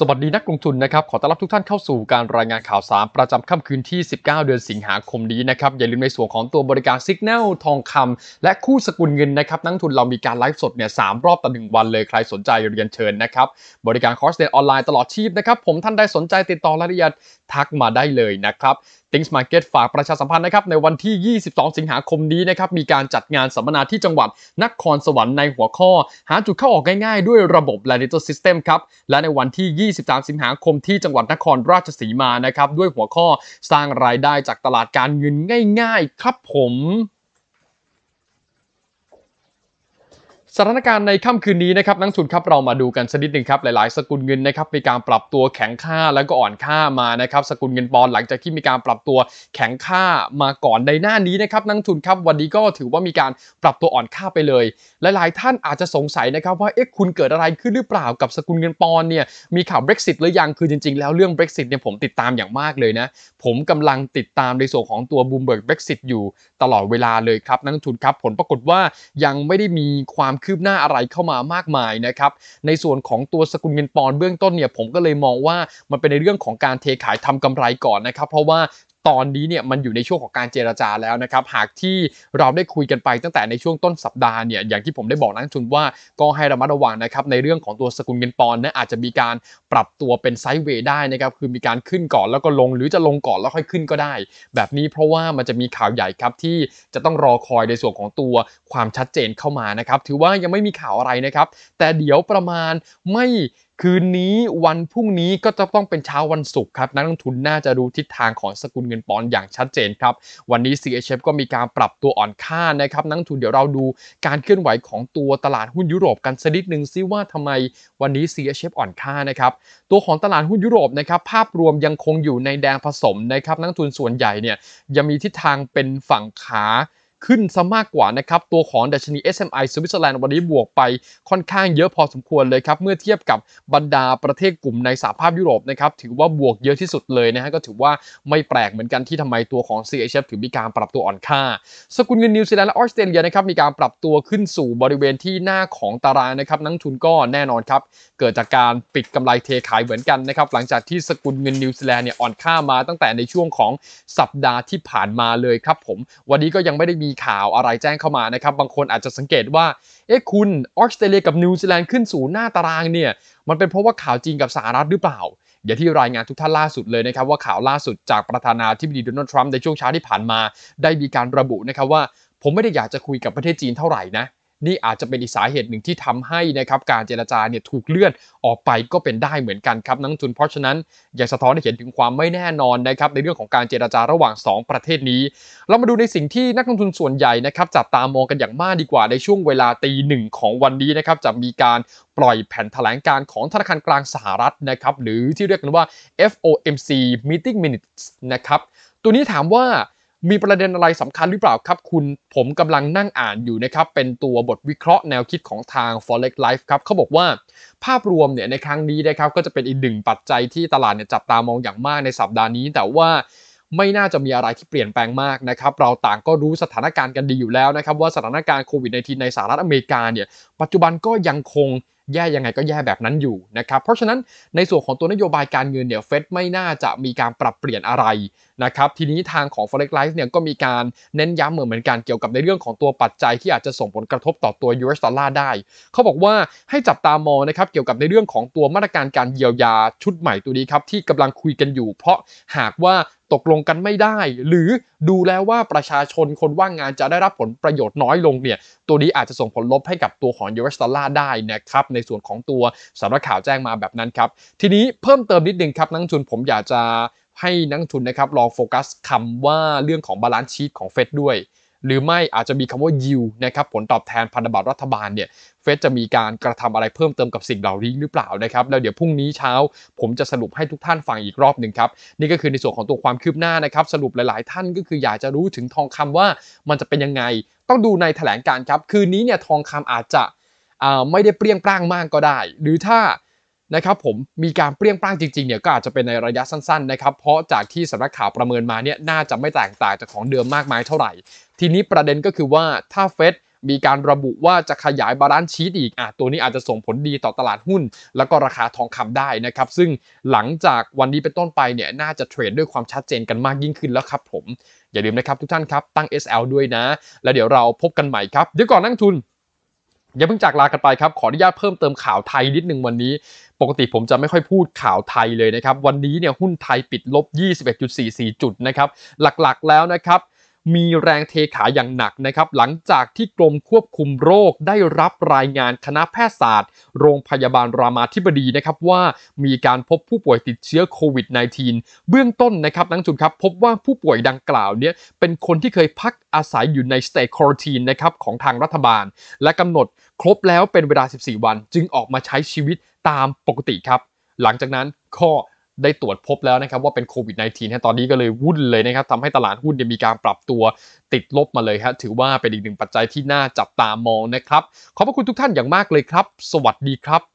สวัสดี นักลงทุนนะครับ ขอต้อนรับทุกท่านเข้าสู่การรายงานข่าวสารประจำค่ำคืนที่ 19 เดือนสิงหาคมนี้นะครับ อย่าลืมในส่วนของตัวบริการสัญญา l ทองคำและคู่สกุลเงินนะครับ นักทุนเรามีการไลฟ์สดเนี่ยสรอบต่อหนึ่งวันเลยใครสนใจเรียนเชิญนะครับ บริการคอร์สเรียนออนไลน์ตลอดชีพนะครับ ผมท่านใดสนใจติดต่อรายละเอียดทักมาได้เลยนะครับิ้งส์มาร์เก็ตฝากประชาสัมพันธ์นะครับในวันที่ 22 สิงหาคมนี้นะครับมีการจัดงานสัมมนาที่จังหวัดนครสวรรค์ในหัวข้อ หาจุดเข้าออกง่ายๆด้วยระบบ l a t ต r a l s y เ t e มครับและในวันที่ 23 สิงหาคมที่จังหวัดนครราชสีมานะครับด้วยหัวข้อสร้างรายได้จากตลาดการเงินง่ายๆ ครับผมสถานการณ์ในค่ำคืนนี้นะครับนักทุนครับเรามาดูกันสักนิดหนึ่งครับ หลายๆสกุลเงินนะครับ มีการปรับตัวแข็งค่าแล้วก็อ่อนค่ามานะครับสกุลเงินปอนหลังจากที่มีการปรับตัวแข็งค่ามาก่อนในหน้านี้นะครับนักทุนครับวันนี้ก็ถือว่ามีการปรับตัวอ่อนค่าไปเลย หลายๆ ท่านอาจจะสงสัยนะครับว่าเอ๊ะคุณเกิดอะไรขึ้นหรือเปล่ากับสกุลเงินปอนเนี่ยมีข่าว Brexit หรือยังคือจริงๆ แล้วเรื่อง Brexit เนี่ยผมติดตามอย่างมากเลยนะผมกำลังติดตามในส่วนของตัวบูมเบิร์กบรกซิตอยู่ตลอดเวลาเลยครับนักทุนครับผลปรากฏว่ายังไม่ได้มีความคืบหน้าอะไรเข้ามามากมายนะครับ ในส่วนของตัวสกุลเงินปอนเบื้องต้นเนี่ย ผมก็เลยมองว่ามันเป็นในเรื่องของการเทขายทำกำไรก่อนนะครับ เพราะว่าตอนนี้เนี่ยมันอยู่ในช่วงของการเจรจาแล้วนะครับหากที่เราได้คุยกันไปตั้งแต่ในช่วงต้นสัปดาห์เนี่ยอย่างที่ผมได้บอกนักทุนว่าก็ให้ระมัดระวังนะครับในเรื่องของตัวสกุลเงินปอนด์นะอาจจะมีการปรับตัวเป็นไซด์เวย์ได้นะครับคือมีการขึ้นก่อนแล้วก็ลงหรือจะลงก่อนแล้วค่อยขึ้นก็ได้ แบบนี้เพราะว่ามันจะมีข่าวใหญ่ครับที่จะต้องรอคอยในส่วนของตัวความชัดเจนเข้ามานะครับถือว่ายังไม่มีข่าวอะไรนะครับแต่เดี๋ยวประมาณไม่คืนนี้วันพรุ่งนี้ก็จะต้องเป็นเช้าวันศุกร์ครับนักลงทุนน่าจะดูทิศทางของสกุลเงินปอนด์อย่างชัดเจนครับ วันนี้ CHF ก็มีการปรับตัวอ่อนค่านะครับนักลงทุนเดี๋ยวเราดูการเคลื่อนไหวของตัวตลาดหุ้นยุโรปกันสักนิดหนึ่งซิว่าทำไมวันนี้ CHF อ่อนค่านะครับตัวของตลาดหุ้นยุโรปนะครับภาพรวมยังคงอยู่ในแดงผสมนะครับนักทุนส่วนใหญ่เนี่ยยังมีทิศทางเป็นฝั่งขาขึ้นซะมากกว่านะครับ ตัวของดัชนี SMI สวิตเซอร์แลนด์วันนี้บวกไปค่อนข้างเยอะพอสมควรเลยครับ เมื่อเทียบกับบรรดาประเทศกลุ่มในสหภาพยุโรปนะครับถือว่าบวกเยอะที่สุดเลยนะฮะก็ถือว่าไม่แปลกเหมือนกันที่ทำไมตัวของ CHF ถึงมีการปรับตัวอ่อนค่า สกุลเงินนิวซีแลนด์และออสเตรเลียนะครับมีการปรับตัวขึ้นสู่บริเวณที่หน้าของตารางนะครับนักทุนก็แน่นอนครับเกิดจากการปิดกำไรเทขายเหมือนกันนะครับหลังจากที่สกุลเงินนิวซีแลนด์เนี่ยอ่อนค่ามาตั้งแต่ในช่วงของสัปดาห์ที่ผ่านมาเลยครับผมวันนี้ก็ยังไม่ได้มีข่าวอะไรแจ้งเข้ามานะครับ บางคนอาจจะสังเกตว่าเอ๊ะคุณออสเตรเลียกับนิวซีแลนด์ขึ้นสู่หน้าตารางเนี่ย มันเป็นเพราะว่าข่าวจีนกับสหรัฐหรือเปล่า อย่าวที่รายงานทุกท่านล่าสุดเลยนะครับ ว่าข่าวล่าสุดจากประธานาธิบดีโดนัลด์ทรัมป์ในช่วงเช้าที่ผ่านมาได้มีการระบุนะครับว่าผมไม่ได้อยากจะคุยกับประเทศจีนเท่าไหร่นะนี่อาจจะเป็นอีกสาเหตุหนึ่งที่ทำให้นะครับการเจรจาเนี่ยถูกเลื่อนออกไปก็เป็นได้เหมือนกันครับนักทุนเพราะฉะนั้นอยางสะท้อนให้เห็นถึงความไม่แน่นอนนะครับ ในเรื่องของการเจรจาระหว่าง 2 ประเทศนี้ เรามาดูในสิ่งที่นักลงทุนส่วนใหญ่นะครับจับตามองกันอย่างมากดีกว่าในช่วงเวลาตีหนึ่งของวันนี้นะครับจะมีการปล่อยแผ่นแถลงการของธนาคารกลางสหรัฐนะครับหรือที่เรียกกันว่า FOMC Meeting Minutes นะครับตัวนี้ถามว่ามีประเด็นอะไรสำคัญหรือเปล่าครับคุณผมกำลังนั่งอ่านอยู่นะครับ เป็นตัวบทวิเคราะห์แนวคิดของทาง forex life ครับเขาบอกว่าภาพรวมเนี่ยในครั้งนี้นะครับ ก็จะเป็นอีกหนึ่งปัจจัยที่ตลาดเนี่ยจับตามองอย่างมากในสัปดาห์นี้แต่ว่าไม่น่าจะมีอะไรที่เปลี่ยนแปลงมากนะครับ เราต่างก็รู้สถานการณ์กันดีอยู่แล้วนะครับว่าสถานการณ์โควิดในทีในสหรัฐอเมริกาเนี่ยปัจจุบันก็ยังคงแย่ยังไงก็แย่แบบนั้นอยู่นะครับเพราะฉะนั้นในส่วนของตัวนโยบายการเงินเนี่ยเฟดไม่น่าจะมีการปรับเปลี่ยนอะไรนะครับทีนี้ทางของ Forex Life เนี่ยก็มีการเน้นย้ำเหมือนกัน เกี่ยวกับในเรื่องของตัวปัจจัยที่อาจจะส่งผลกระทบต่อตัว US ดอลลาร์ได้เขาบอกว่าให้จับตามองนะครับเกี่ยวกับในเรื่องของตัวมาตรการการเยียวยาชุดใหม่ตัวนี้ครับที่กำลังคุยกันอยู่ เพราะหากว่าตกลงกันไม่ได้ หรือดูแล้วว่าประชาชนคนว่างงานจะได้รับผลประโยชน์น้อยลงเนี่ย ตัวนี้อาจจะส่งผลลบให้กับตัวของยูเอสดอลลาร์ได้นะครับในส่วนของตัวสำนักข่าวแจ้งมาแบบนั้นครับ ทีนี้เพิ่มเติมนิดนึงครับ นักทุนผมอยากจะให้นักทุนนะครับ ลองโฟกัสคำว่าเรื่องของบาลานซ์ชีตของเฟดด้วยหรือไม่อาจจะมีคำว่า ยิวนะครับผลตอบแทน พันธบัตรรัฐบาลเนี่ยเฟดจะมีการกระทำอะไรเพิ่มเติมกับสิ่งเหล่านี้หรือเปล่านะครับ แล้วเดี๋ยวพรุ่งนี้เช้า ผมจะสรุปให้ทุกท่านฟังอีกรอบหนึ่งครับ นี่ก็คือในส่วนของตัวความคืบหน้านะครับสรุปหลายๆ ท่านก็คืออยากจะรู้ถึงทองคำว่ามันจะเป็นยังไง ต้องดูในแถลงการครับ คืนนี้เนี่ยทองคำอาจจะไม่ได้เปรี้ยงปร้างมากก็ได้ หรือถ้านะครับผมมีการเปรี้ยงปร้างจริงๆเนี่ยก็อาจจะเป็นในระยะสั้นๆนะครับเพราะจากที่สำนักข่าวประเมินมาเนี่ยน่าจะไม่แตกต่างจากของเดิมมากมายเท่าไหร่ ทีนี้ประเด็นก็คือว่าถ้าเฟดมีการระบุว่าจะขยายบาลานซ์ชีตอีกอ่ะตัวนี้อาจจะส่งผลดีต่อตลาดหุ้น แล้วก็ราคาทองคำได้นะครับ ซึ่งหลังจากวันนี้เป็นต้นไปเนี่ยน่าจะเทรดด้วยความชัดเจนกันมากยิ่งขึ้นแล้วครับผม อย่าลืมนะครับทุกท่านครับตั้ง SL ด้วยนะ แล้วเดี๋ยวเราพบกันใหม่ครับเดี๋ยวก่อนนั่งทุนอย่าเพิ่งจากลากันไปครับ ขออนุญาตเพิ่มเติมข่าวไทยนิดหนึ่งวันนี้ ปกติผมจะไม่ค่อยพูดข่าวไทยเลยนะครับ วันนี้เนี่ยหุ้นไทยปิดลบ 21.44 จุดนะครับ หลักๆแล้วนะครับมีแรงเทขายอย่างหนักนะครับหลังจากที่กรมควบคุมโรคได้รับรายงานคณะแพทยศาสตร์ โรงพยาบาลรามาธิบดีนะครับว่ามีการพบผู้ป่วยติดเชื้อโควิด -19 เบื้องต้นนะครับนังจุนครับพบว่าผู้ป่วยดังกล่าวเนี่ยเป็นคนที่เคยพักอาศัยอยู่ในสเตทคอร์ทีนนะครับของทางรัฐบาล และกำหนดครบแล้วเป็นเวลา 14 วันจึงออกมาใช้ชีวิตตามปกติครับหลังจากนั้น้อได้ตรวจพบแล้วนะครับว่าเป็นโควิด -19 ตอนนี้ก็เลยวุ่นเลยนะครับทำให้ตลาดหุ้นมีการปรับตัวติดลบมาเลยครับถือว่าเป็นอีกหนึ่งปัจจัยที่น่าจับตามองนะครับ ขอบพระคุณทุกท่านอย่างมากเลยครับ สวัสดีครับ